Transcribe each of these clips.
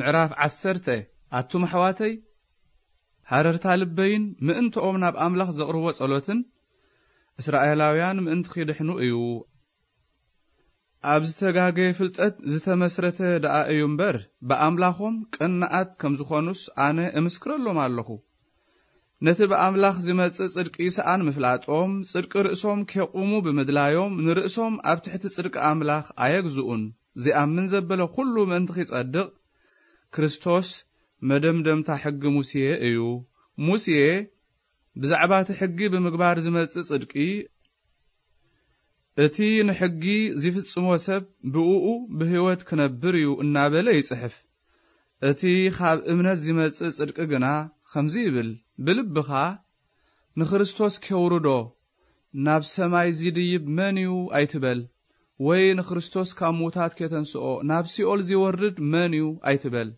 ምዕራፍ ዓሰርተ ኣቱም ኣሕዋተይ ሃረርታ ልበይን ምእንቲኦም ናብ ኣምላኽ ዘቕርቦ ጸሎትን እስራኤላውያን ምእንቲ ኺድሕኑ እዩ ኣብ ዝተጋገየ ፍልጠት ዝተመስረተ ደኣ እዩ እምበር ብኣምላኾም ቅንኣት ከም ዝኾኑስ ኣነ እምስክረሎም ኣለኹ ነቲ ብኣምላኽ ዝመጽእ ጽድቂ ሰኣን ምፍላጦም ጽድቂ ርእሶም ኬቑሙ ብምድላዮም ንርእሶም ኣብ ትሕቲ ጽድቂ ኣምላኽ ኣየግዝኡን ዝኣምን ዘበለ ዅሉ ምእንቲ ኺጸድቕ ክርስቶስ መደምደምታ ሕጊ ሙሴ እዩ ሙሴ ብዛዕባ እቲ ሕጊ ብምግባር ዝመጽእ ጽድቂ እቲ ንሕጊ ዝፍጽሞ ሰብ ብእኡ ብህይወት ክነብር እዩ እናበለ ይጽሕፍ እቲ ኻብ እምነት ዝመጽእ ጽድቂ ግና ከምዚ ይብል ብልብኻ ንክርስቶስ ኬውርዶ ናብ ሰማይ ዝድይብ መን እዩ ኣይትበል ወይ ንክርስቶስ ካብ ሙታት ከተንስኦ ናብ ሲኦል ዝወርድ መን እዩ ኣይትበል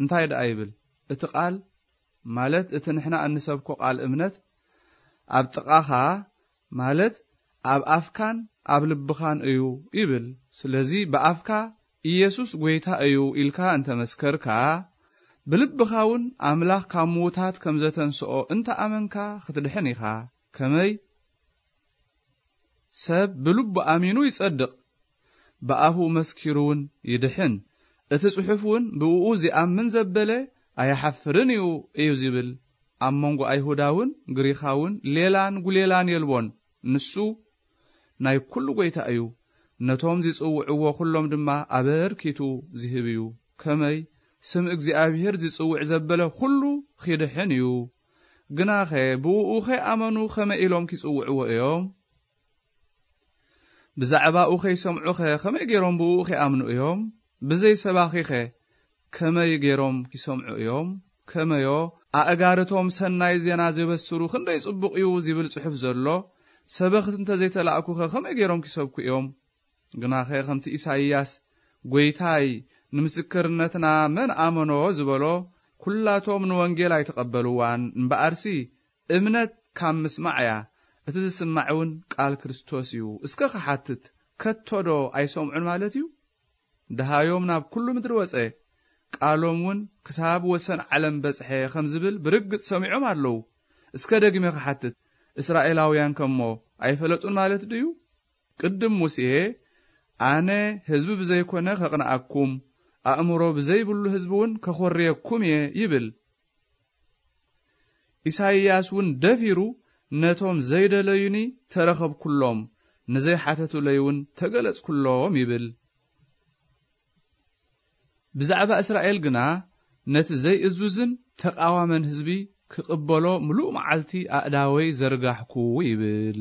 እንታይ ደኣ ይብል እቲ ቓል ማለት እቲ ንሕና እንሰብኮ ቓል እምነት ኣብ ጥቓኻ ማለት ኣብ ኣፍካን ኣብ ልብኻን እዩ ይብል ስለዚ ብኣፍካ ኢየሱስ ጐይታ እዩ ኢልካ መስከርካ ብልብኻ እውን ኣምላኽ ካብ ምዉታት ከም ዘተንስኦ እንተኣመንካ ክትድሕን ኢኻ ከመይ ሰብ ብልቡ ኣሚኑ ይጸድቕ ብኣፉ መስኪሩ እውን ይድሕን እቲ ጽሑፍ እውን ብእኡ ዚኣምን ዘበለ ኣይሓፍርን እዩ እዩ ዚብል ኣብ መንጎ ኣይሁዳውን ግሪኻውን ሌላን ጉሌላን የልቦን ንሱ ናይ ኵሉ ጐይታ እዩ ነቶም ዝጽውዕዎ ዅሎም ድማ ኣበርኪቱ ዝህብ እዩ ከመይ ስም እግዚኣብሔር ዝጽውዕ ዘበለ ዅሉ ኺድሕን እዩ ግናኸ ብእኡ ኸይኣመኑ ኸመይ ኢሎም ኪጽውዕዎ እዮም ብዛዕባኡ ኸይሰምዑ ኸ ኸመይ ገይሮም ብእኡ ኸይኣምኑ እዮም ብዘይ ሰባኺኸ ከመይ ገይሮም ኪሰምዑ እዮም ከመዮ ኣእጋርቶም ሰናይ ዜና ዝበስሩ ክንደይ ጽቡቕ እዩ ዝብል ጽሑፍ ዘሎ ሰበኽት እንተ ዘይተላእኩኸ ኸመይ ገይሮም ኪሰብኩ እዮም ኸ ኸምቲ ኢሳይያስ ጐይታይ ንምስክርነትና መን ኣመኖ ዝበሎ ኵላቶም ንወንጌል ኣይተቐበልዋን እምበኣርሲ እምነት ካብ ምስማዕ እያ እቲ ዝስማዕ እውን ቃል ክርስቶስ እዩ እስከ ኸሓትት ከቶዶ ኣይሰምዑን ማለት እዩ ድሃዮም ናብ ኩሉ ምድሪ ወፀ ቃሎም እውን ክሳብ ወሰን ዓለም በፅሐ ከም ዝብል ብርግፅ ሰሚዖም ኣለዉ እስከ ደግሜ ክሓትት እስራኤላውያን ከሞ ኣይፈለጡን ማለት ድዩ ቅድም ሙሴ ኣነ ህዝቢ ብዘይኮነ ከቕንኣኩም ኣእምሮ ብዘይብሉ ህዝቢ እውን ከኮርየኩም እየ ይብል ኢሳይያስ እውን ደፊሩ ነቶም ዘይደለዩኒ ተረኸብኩሎም ንዘይሓተትለይ እውን ተገለጽኩሎም ይብል ብዛዕባ እስራኤል ግና ነቲ ዘይእዙዝን ተቓዋመን ህዝቢ ክቕበሎ ምሉእ መዓልቲ ኣእዳወይ ዘርጋሕኩ ይብል